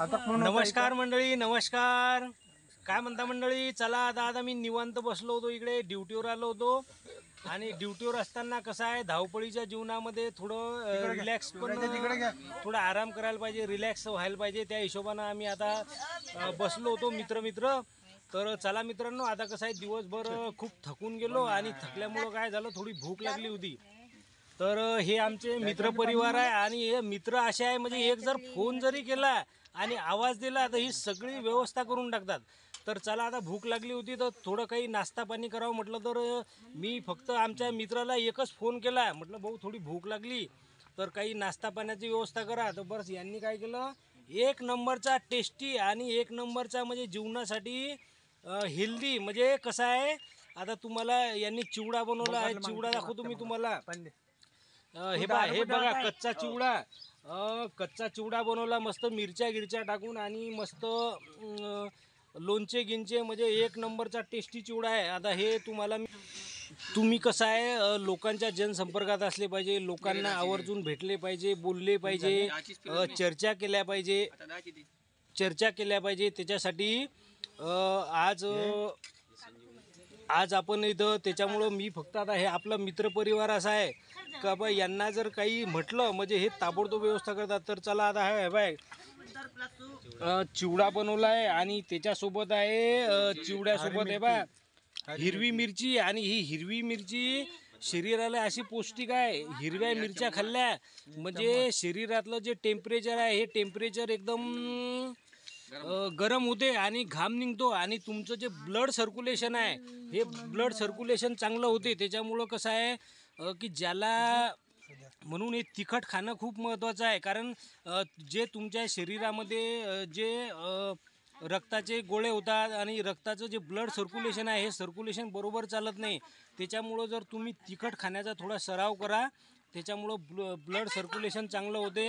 नमस्कार मंडळी नमस्कार काय म्हणता मंडळी चला आता आता मी निवांत बसलो होतो इकडे ड्युटीवर आलो होतो आणि ड्युटीवर असताना कसं आहे धावपळीच्या जीवनामध्ये थोडं रिलॅक्स पण थोडं आराम करायला पाहिजे रिलॅक्स व्हायला पाहिजे त्या हिशोबानं आम्ही आता बसलो होतो मित्र मित्र तर चला मित्रांनो आता कसं आहे दिवसभर खूप थकून गेलो आणि थकल्यामुळं काय झालं थोडी भूक लागली होती तर हे आमचे मित्र परिवार आहे आणि हे मित्र असे आहे म्हणजे एक जर फोन जरी केला आणि आवाज दिला तर ही सगळी व्यवस्था करून टाकतात तर चला आता भूक लागली होती तर थोडं काही नाश्ता पाणी करावं म्हटलं तर मी फक्त आमच्या मित्राला एकच फोन केला म्हटलं भाऊ थोडी भूक लागली तर काही नाश्ता पाण्याची व्यवस्था करा तर बस यांनी काय केलं एक नंबरचा टेस्टी आणि एक नंबरचा म्हणजे जीवनासाठी हेल्दी म्हणजे कसं आहे आता तुम्हाला यांनी चिवडा बनवला आहे चिवडा दाखवतो मी तुम्हाला हे बा हे बघा कच्चा हो. चिवडा कच्चा चिवडा बनवला मस्त मिरच्या गिरच्या टाकून आणि मस्त लोणचे गिंचे म्हणजे एक नंबरचा टेस्टी चिवडा आहे आता हे तुम्हाला तुम्ही कसं आहे लोकांच्या जनसंपर्कात असले पाहिजे लोकांना आवर्जून भेटले पाहिजे बोलले पाहिजे चर्चा केल्या पाहिजे चर्चा केल्या पाहिजे त्याच्यासाठी आज आज आपण इथं त्याच्यामुळं मी फक्त आता हे आपला मित्रपरिवार असा आहे का बा यांना जर काही म्हटलं म्हणजे हे ताबडतोब व्यवस्था करतात तर चला आता हे बाय चिवडा बनवला आहे आणि त्याच्यासोबत आहे चिवड्यासोबत आहे बा हिरवी मिरची आणि ही हिरवी मिरची शरीराला अशी पौष्टिक आहे हिरव्या मिरच्या खाल्ल्या म्हणजे शरीरातलं जे टेम्परेचर आहे हे टेम्परेचर एकदम गरम होते आणि घाम निघतो आणि तुमचं जे ब्लड सर्क्युलेशन आहे हे ब्लड सर्क्युलेशन चांगलं होते त्याच्यामुळं कसं आहे की ज्याला म्हणून हे तिखट खाणं खूप महत्त्वाचं आहे कारण जे तुमच्या शरीरामध्ये जे रक्ताचे गोळे होतात आणि रक्ताचं जे ब्लड सर्क्युलेशन आहे हे सर्क्युलेशन बरोबर चालत नाही त्याच्यामुळं जर तुम्ही तिखट खाण्याचा थोडा सराव करा त्याच्यामुळं ब्ल ब्लड सर्क्युलेशन चांगलं होते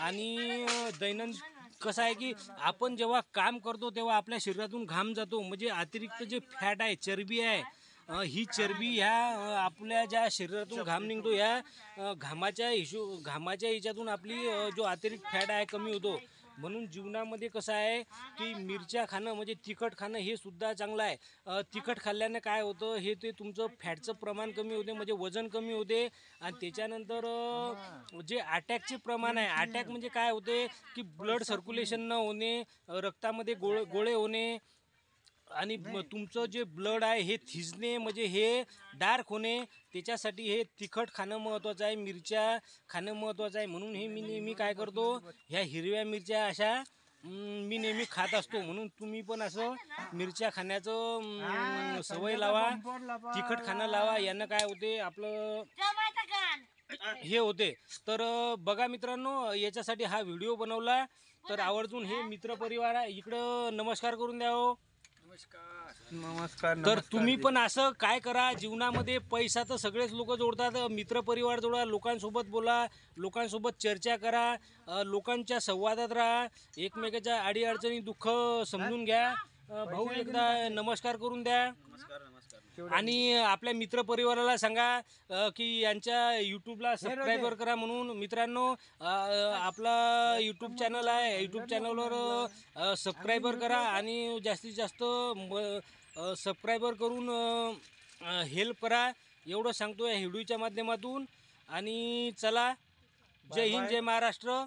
आणि दैनंद कसं आहे की आपण जेव्हा काम करतो तेव्हा आपल्या शरीरातून घाम जातो म्हणजे अतिरिक्त जे फॅट आहे चरबी आहे ही चरबी ह्या आपल्या ज्या शरीरातून घाम निघतो ह्या घामाच्या हिशो घामाच्या हिच्यातून आपली जो अतिरिक्त फॅट आहे कमी होतो म्हणून जीवनामध्ये कसं आहे की मिरच्या खाणं म्हणजे तिखट खाणं हे सुद्धा चांगलं आहे तिखट खाल्ल्यानं काय होतं हे ते तुमचं फॅटचं प्रमाण कमी होते म्हणजे वजन कमी होते आणि त्याच्यानंतर जे अटॅकचे प्रमाण आहे अटॅक म्हणजे काय होते की ब्लड सर्क्युलेशन न होणे रक्तामध्ये गोळ गोळे होणे आणि तुमचं जे ब्लड आहे हे थिजणे म्हणजे हे डार्क होणे त्याच्यासाठी हे तिखट खाणं महत्त्वाचं आहे मिरच्या खाणं महत्त्वाचं आहे म्हणून हे मी नेहमी काय करतो ह्या हिरव्या मिरच्या अशा मी नेहमी खात असतो म्हणून तुम्ही पण असं मिरच्या खाण्याचं सवय लावा तिखट खाणं लावा यानं काय होते आपलं हे होते तर बघा मित्रांनो याच्यासाठी हा व्हिडिओ बनवला तर आवर्जून हे परिवार आहे इकडं नमस्कार करून द्या हो. नमस्कार तर तुम्ही पण असं काय करा जीवनामध्ये पैसा तर सगळेच लोक जोडतात मित्रपरिवार जोडा लोकांसोबत बोला लोकांसोबत चर्चा करा लोकांच्या संवादात राहा एकमेकाच्या अडीअडचणी दुःख समजून घ्या भाऊ एकदा नमस्कार करून द्या नमस्कार आणि आपल्या मित्र परिवाराला सांगा की यांच्या युट्यूबला सबस्क्राईबर करा म्हणून मित्रांनो आपला युट्यूब चॅनल आहे युट्यूब चॅनलवर सबस्क्राईबर करा आणि जास्तीत जास्त सबस्क्राईबर करून हेल्प करा एवढं सांगतो या व्हिडिओच्या माध्यमातून आणि चला जय हिंद जय महाराष्ट्र